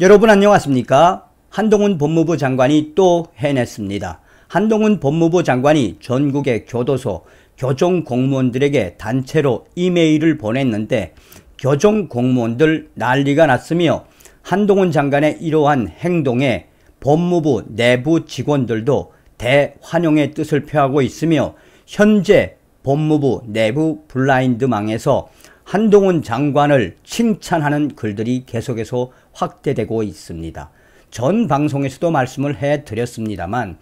여러분 안녕하십니까? 한동훈 법무부 장관이 또 해냈습니다. 한동훈 법무부 장관이 전국의 교도소, 교정 공무원들에게 단체로 이메일을 보냈는데 교정 공무원들 난리가 났으며 한동훈 장관의 이러한 행동에 법무부 내부 직원들도 대환영의 뜻을 표하고 있으며 현재 법무부 내부 블라인드망에서 한동훈 장관을 칭찬하는 글들이 계속해서 확대되고 있습니다. 전 방송에서도 말씀을 해 드렸습니다만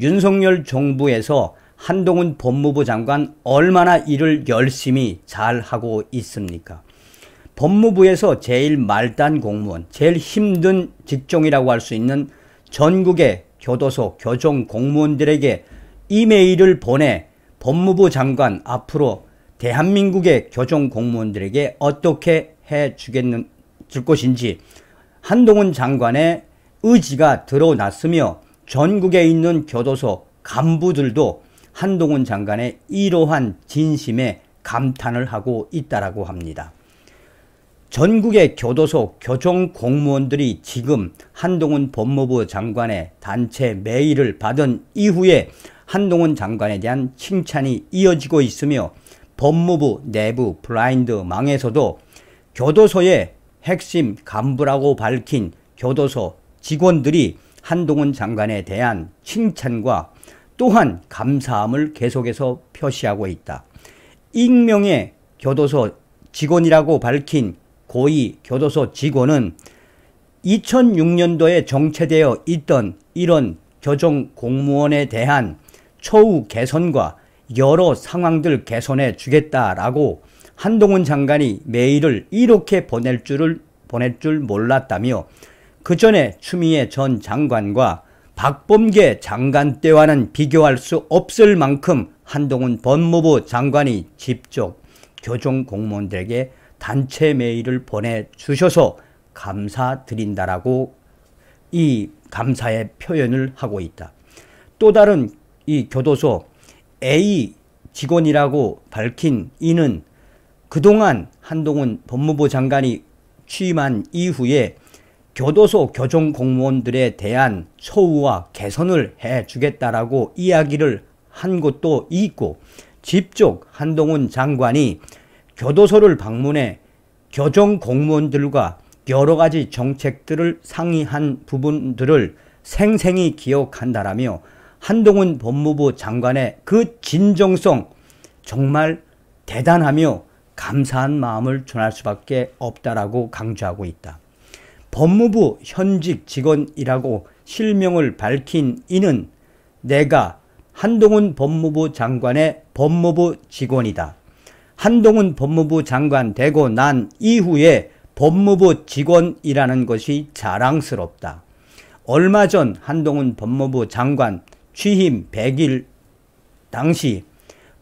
윤석열 정부에서 한동훈 법무부 장관 얼마나 일을 열심히 잘 하고 있습니까? 법무부에서 제일 말단 공무원, 제일 힘든 직종이라고 할 수 있는 전국의 교도소, 교정 공무원들에게 이메일을 보내 법무부 장관 앞으로 대한민국의 교정 공무원들에게 어떻게 해 주겠는 줄 것인지 한동훈 장관의 의지가 드러났으며 전국에 있는 교도소 간부들도 한동훈 장관의 이러한 진심에 감탄을 하고 있다라고 합니다. 전국의 교도소 교정 공무원들이 지금 한동훈 법무부 장관의 단체 메일을 받은 이후에 한동훈 장관에 대한 칭찬이 이어지고 있으며 법무부 내부 블라인드 망에서도 교도소의 핵심 간부라고 밝힌 교도소 직원들이 한동훈 장관에 대한 칭찬과 또한 감사함을 계속해서 표시하고 있다. 익명의 교도소 직원이라고 밝힌 고위 교도소 직원은 2006년도에 정체되어 있던 이런 교정 공무원에 대한 처우 개선과 여러 상황들 개선해 주겠다라고 한동훈 장관이 메일을 이렇게 보낼 줄을 보낼 줄 몰랐다며 그 전에 추미애 전 장관과 박범계 장관 때와는 비교할 수 없을 만큼 한동훈 법무부 장관이 직접 교정 공무원들에게 단체 메일을 보내주셔서 감사드린다라고 이 감사의 표현을 하고 있다. 또 다른 이 교도소 A 직원이라고 밝힌 이는 그동안 한동훈 법무부 장관이 취임한 이후에 교도소 교정 공무원들에 대한 처우와 개선을 해주겠다라고 이야기를 한 것도 있고 직접 한동훈 장관이 교도소를 방문해 교정 공무원들과 여러 가지 정책들을 상의한 부분들을 생생히 기억한다라며 한동훈 법무부 장관의 그 진정성 정말 대단하며 감사한 마음을 전할 수밖에 없다라고 강조하고 있다. 법무부 현직 직원이라고 실명을 밝힌 이는 내가 한동훈 법무부 장관의 법무부 직원이다. 한동훈 법무부 장관 되고 난 이후에 법무부 직원이라는 것이 자랑스럽다. 얼마 전 한동훈 법무부 장관 취임 100일 당시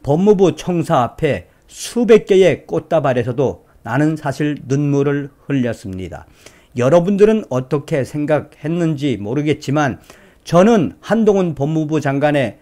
법무부 청사 앞에 수백 개의 꽃다발에서도 나는 사실 눈물을 흘렸습니다. 여러분들은 어떻게 생각했는지 모르겠지만 저는 한동훈 법무부 장관의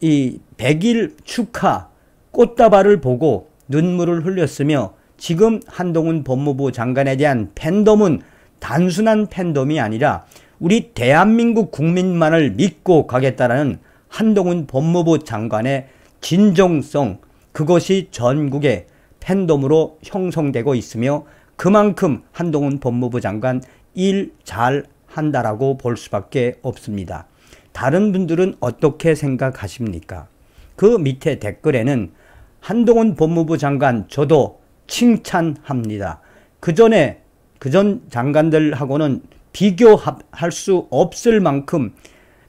이 100일 축하 꽃다발을 보고 눈물을 흘렸으며 지금 한동훈 법무부 장관에 대한 팬덤은 단순한 팬덤이 아니라 우리 대한민국 국민만을 믿고 가겠다라는 한동훈 법무부 장관의 진정성 그것이 전국의 팬덤으로 형성되고 있으며 그만큼 한동훈 법무부 장관 일 잘 한다라고 볼 수밖에 없습니다. 다른 분들은 어떻게 생각하십니까? 그 밑에 댓글에는 한동훈 법무부 장관 저도 칭찬합니다. 그 전에 그 전 장관들하고는 비교할 수 없을 만큼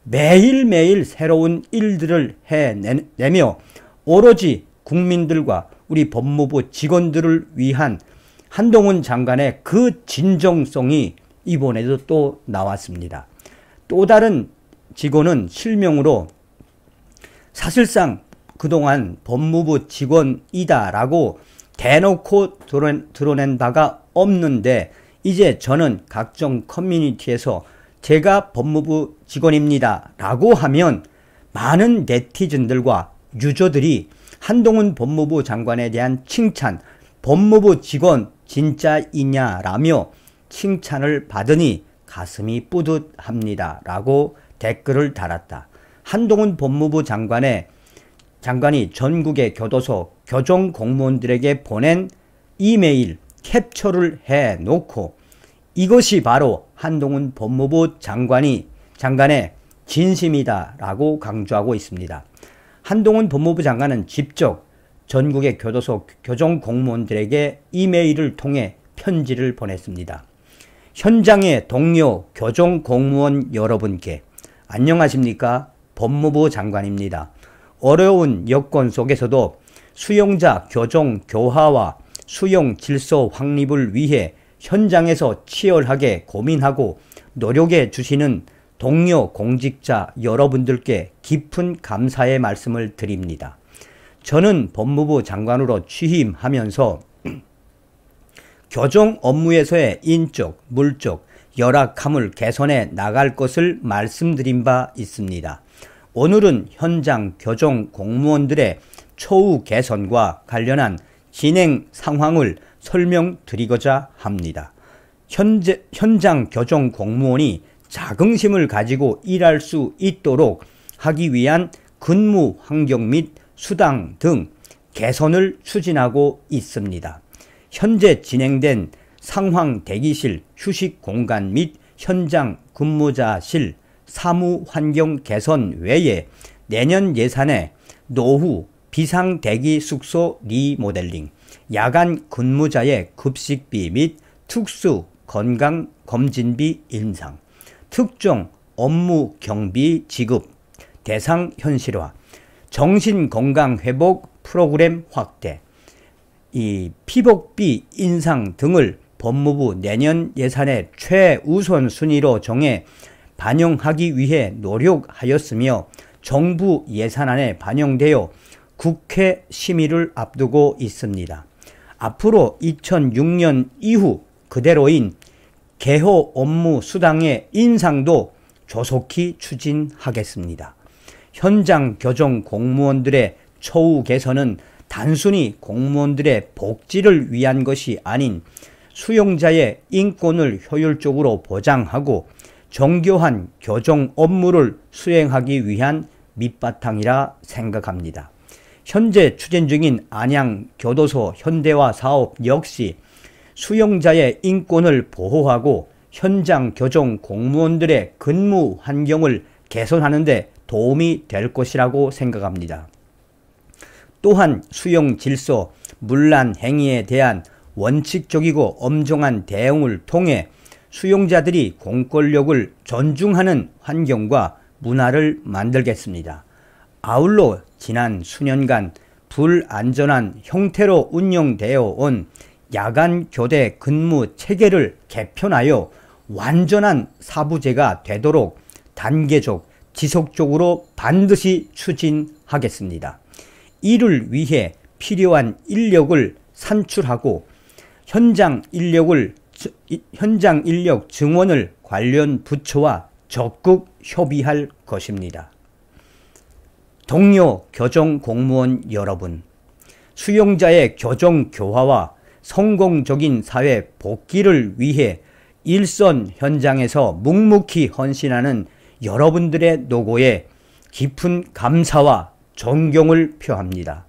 매일매일 새로운 일들을 해내며 오로지 국민들과 우리 법무부 직원들을 위한 한동훈 장관의 그 진정성이 이번에도 또 나왔습니다. 또 다른 직원은 실명으로 사실상 그동안 법무부 직원이다라고 대놓고 드러낸, 바가 없는데 이제 저는 각종 커뮤니티에서 제가 법무부 직원입니다. 라고 하면 많은 네티즌들과 유저들이 한동훈 법무부 장관에 대한 칭찬, 법무부 직원 진짜이냐라며 칭찬을 받으니 가슴이 뿌듯합니다. 라고 댓글을 달았다. 한동훈 법무부 장관의 장관이 전국의 교도소 교정 공무원들에게 보낸 이메일 캡처를 해 놓고 이것이 바로 한동훈 법무부 장관이 장관의 진심이다라고 강조하고 있습니다. 한동훈 법무부 장관은 직접 전국의 교도소 교정 공무원들에게 이메일을 통해 편지를 보냈습니다. 현장의 동료 교정 공무원 여러분께 안녕하십니까? 법무부 장관입니다. 어려운 여건 속에서도 수용자 교정 교화와 수용 질서 확립을 위해 현장에서 치열하게 고민하고 노력해 주시는 동료 공직자 여러분들께 깊은 감사의 말씀을 드립니다. 저는 법무부 장관으로 취임하면서 교정 업무에서의 인적, 물적, 열악함을 개선해 나갈 것을 말씀드린 바 있습니다. 오늘은 현장 교정 공무원들의 처우 개선과 관련한 진행 상황을 설명드리고자 합니다. 현재, 현장 교정 공무원이 자긍심을 가지고 일할 수 있도록 하기 위한 근무 환경 및 수당 등 개선을 추진하고 있습니다. 현재 진행된 상황 대기실 휴식 공간 및 현장 근무자실 사무 환경 개선 외에 내년 예산에 노후 비상 대기 숙소 리모델링, 야간 근무자의 급식비 및 특수 건강 검진비 인상, 특정 업무 경비 지급, 대상 현실화, 정신건강 회복 프로그램 확대, 이 피복비 인상 등을 법무부 내년 예산의 최우선 순위로 정해 반영하기 위해 노력하였으며 정부 예산안에 반영되어 국회 심의를 앞두고 있습니다. 앞으로 2006년 이후 그대로인 개호 업무 수당의 인상도 조속히 추진하겠습니다. 현장 교정 공무원들의 처우 개선은 단순히 공무원들의 복지를 위한 것이 아닌 수용자의 인권을 효율적으로 보장하고 정교한 교정 업무를 수행하기 위한 밑바탕이라 생각합니다. 현재 추진 중인 안양 교도소 현대화 사업 역시 수용자의 인권을 보호하고 현장 교정 공무원들의 근무 환경을 개선하는 데 도움이 될 것이라고 생각합니다. 또한 수용 질서, 문란 행위에 대한 원칙적이고 엄정한 대응을 통해 수용자들이 공권력을 존중하는 환경과 문화를 만들겠습니다. 아울러 지난 수년간 불안전한 형태로 운영되어 온 야간 교대 근무 체계를 개편하여 완전한 사부제가 되도록 단계적 지속적으로 반드시 추진하겠습니다. 이를 위해 필요한 인력을 산출하고 현장 인력을 현장 인력 증원을 관련 부처와 적극 협의할 것입니다. 동료 교정 공무원 여러분, 수용자의 교정 교화와 성공적인 사회 복귀를 위해 일선 현장에서 묵묵히 헌신하는 여러분들의 노고에 깊은 감사와 존경을 표합니다.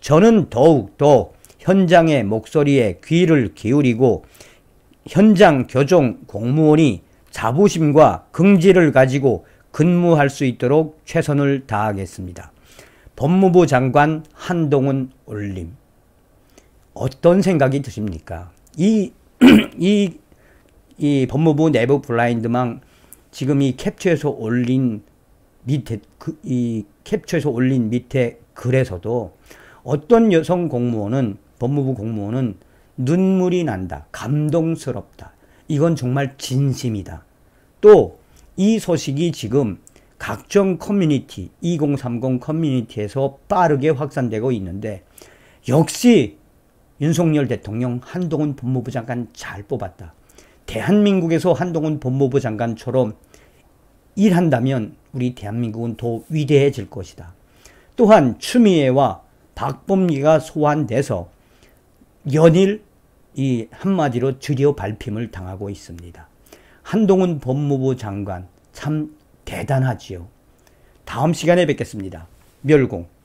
저는 더욱더 현장의 목소리에 귀를 기울이고 현장 교정 공무원이 자부심과 긍지를 가지고 근무할 수 있도록 최선을 다하겠습니다. 법무부 장관 한동훈 올림. 어떤 생각이 드십니까? 이, 이, 이 법무부 내부 블라인드망 지금 이 캡처해서 올린 밑에, 그, 이 캡처해서 올린 밑에 글에서도 어떤 여성 공무원은, 법무부 공무원은 눈물이 난다. 감동스럽다. 이건 정말 진심이다. 또이 소식이 지금 각종 커뮤니티, 2030 커뮤니티에서 빠르게 확산되고 있는데 역시 윤석열 대통령 한동훈 법무부 장관 잘 뽑았다. 대한민국에서 한동훈 법무부 장관처럼 일한다면 우리 대한민국은 더 위대해질 것이다. 또한 추미애와 박범리가 소환돼서 연일 이 한마디로 주려 발핌을 당하고 있습니다. 한동훈 법무부 장관 참 대단하지요. 다음 시간에 뵙겠습니다. 멸공.